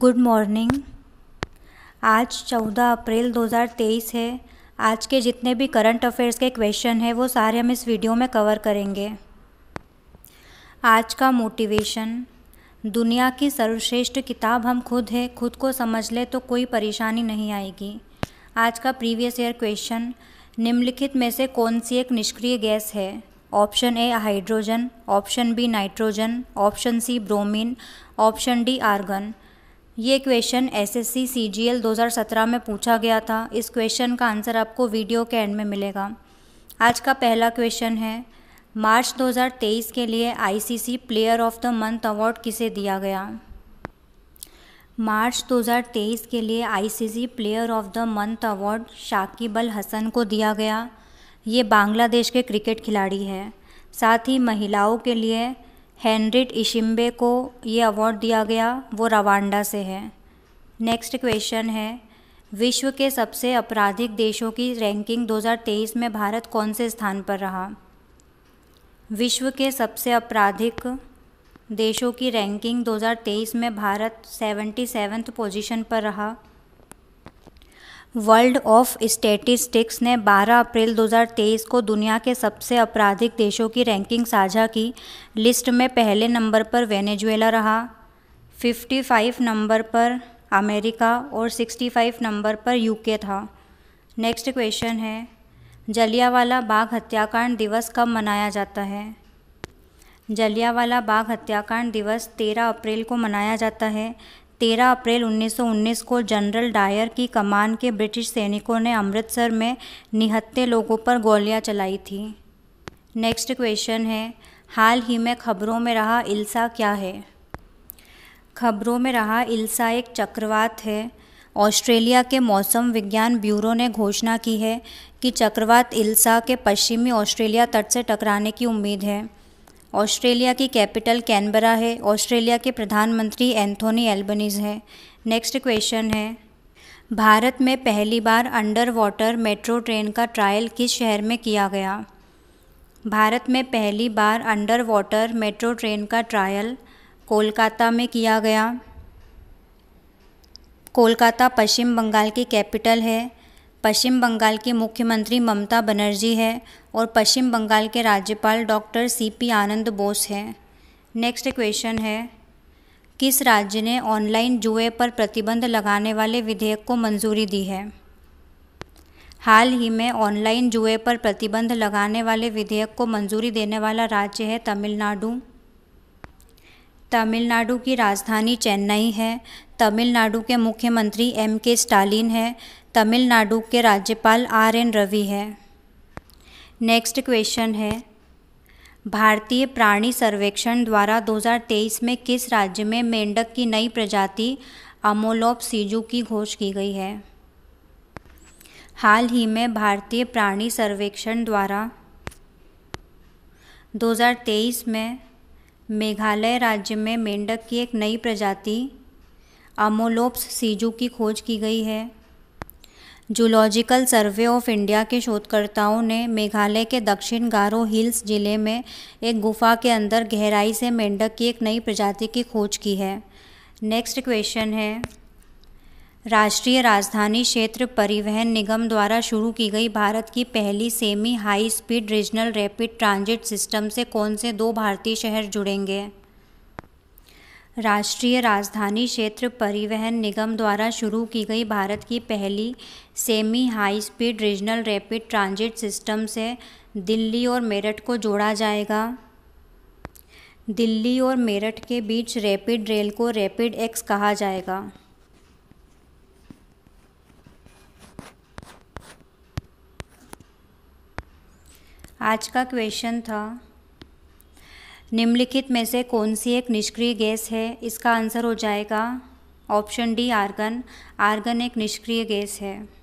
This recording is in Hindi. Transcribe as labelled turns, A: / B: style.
A: गुड मॉर्निंग आज 14 अप्रैल 2023 है आज के जितने भी करंट अफेयर्स के क्वेश्चन हैं वो सारे हम इस वीडियो में कवर करेंगे आज का मोटिवेशन दुनिया की सर्वश्रेष्ठ किताब हम खुद है खुद को समझ ले तो कोई परेशानी नहीं आएगी आज का प्रीवियस ईयर क्वेश्चन निम्नलिखित में से कौन सी एक निष्क्रिय गैस है option A hydrogen option B nitrogen option C bromine option D argon ये क्वेश्चन एसएससी सीजीएल 2017 में पूछा गया था इस क्वेश्चन का आंसर आपको वीडियो के एंड में मिलेगा आज का पहला क्वेश्चन है मार्च 2023 के लिए ICC player of the month award किसे दिया गया मार्च 2023 के लिए ICC player of the month award Shakib Al Hasan को दिया गया ये बांग्लादेश के क्रिकेट खिलाड़ी है साथ ही महिलाओं के लिए हेनरिट इशिम्बे को ये अवार्ड दिया गया वो रवांडा से है नेक्स्ट क्वेश्चन है विश्व के सबसे आपराधिक देशों की रैंकिंग 2023 में भारत कौन से स्थान पर रहा विश्व के सबसे आपराधिक देशों की रैंकिंग 2023 में भारत सेवेंटी सेवन्थ पोजीशन पर रहा वर्ल्ड ऑफ स्टेटिस्टिक्स ने 12 अप्रैल 2023 को दुनिया के सबसे आपराधिक देशों की रैंकिंग साझा की लिस्ट में पहले नंबर पर वेनेजुएला रहा 55 नंबर पर अमेरिका और 65 नंबर पर यूके था नेक्स्ट क्वेश्चन है जलियावाला बाग हत्याकांड दिवस कब मनाया जाता है जलियावाला बाग हत्याकांड दिवस 13 अप्रैल को मनाया जाता है 13 अप्रैल 1919 को जनरल डायर की कमान के ब्रिटिश सैनिकों ने अमृतसर में निहत्ते लोगों पर गोलियां चलाई थी नेक्स्ट क्वेश्चन है हाल ही में खबरों में रहा इल्सा क्या है खबरों में रहा इल्सा एक चक्रवात है ऑस्ट्रेलिया के मौसम विज्ञान ब्यूरो ने घोषणा की है कि चक्रवात इल्सा के पश्चिमी ऑस्ट्रेलिया तट से टकराने की उम्मीद है ऑस्ट्रेलिया की कैपिटल कैनबरा है ऑस्ट्रेलिया के प्रधानमंत्री एंथोनी एल्बनीज हैं नेक्स्ट क्वेश्चन है भारत में पहली बार अंडर वाटर मेट्रो ट्रेन का ट्रायल किस शहर में किया गया भारत में पहली बार अंडर वाटर मेट्रो ट्रेन का ट्रायल कोलकाता में किया गया कोलकाता पश्चिम बंगाल की कैपिटल है पश्चिम बंगाल की मुख्यमंत्री ममता बनर्जी है और पश्चिम बंगाल के राज्यपाल doctor C P Ananda Bose हैं नेक्स्ट क्वेश्चन है किस राज्य ने ऑनलाइन जुए पर प्रतिबंध लगाने वाले विधेयक को मंजूरी दी है हाल ही में ऑनलाइन जुए पर प्रतिबंध लगाने वाले विधेयक को मंजूरी देने वाला राज्य है तमिलनाडु तमिलनाडु की राजधानी चेन्नई है तमिलनाडु के मुख्यमंत्री एम के स्टालिन है तमिलनाडु के राज्यपाल आर एन रवि है नेक्स्ट क्वेश्चन है भारतीय प्राणी सर्वेक्षण द्वारा 2023 में किस राज्य में मेंढक की नई प्रजाति अमोलोप सीजू की घोष की गई है हाल ही में भारतीय प्राणी सर्वेक्षण द्वारा 2023 में मेघालय राज्य में मेंढक की एक नई प्रजाति अमोलोप्स सीजू की खोज की गई है जूलॉजिकल सर्वे ऑफ इंडिया के शोधकर्ताओं ने मेघालय के दक्षिण गारो हिल्स जिले में एक गुफा के अंदर गहराई से मेंढक की एक नई प्रजाति की खोज की है नेक्स्ट क्वेश्चन है राष्ट्रीय राजधानी क्षेत्र परिवहन निगम द्वारा शुरू की गई भारत की पहली semi high speed regional rapid transit system से कौन से दो भारतीय शहर जुड़ेंगे राष्ट्रीय राजधानी क्षेत्र परिवहन निगम द्वारा शुरू की गई भारत की पहली semi high speed regional rapid transit system से दिल्ली और मेरठ को जोड़ा जाएगा दिल्ली और मेरठ के बीच रैपिड रेल को रैपिड एक्स कहा जाएगा आज का क्वेश्चन था निम्नलिखित में से कौन सी एक निष्क्रिय गैस है इसका आंसर हो जाएगा ऑप्शन डी आर्गन आर्गन एक निष्क्रिय गैस है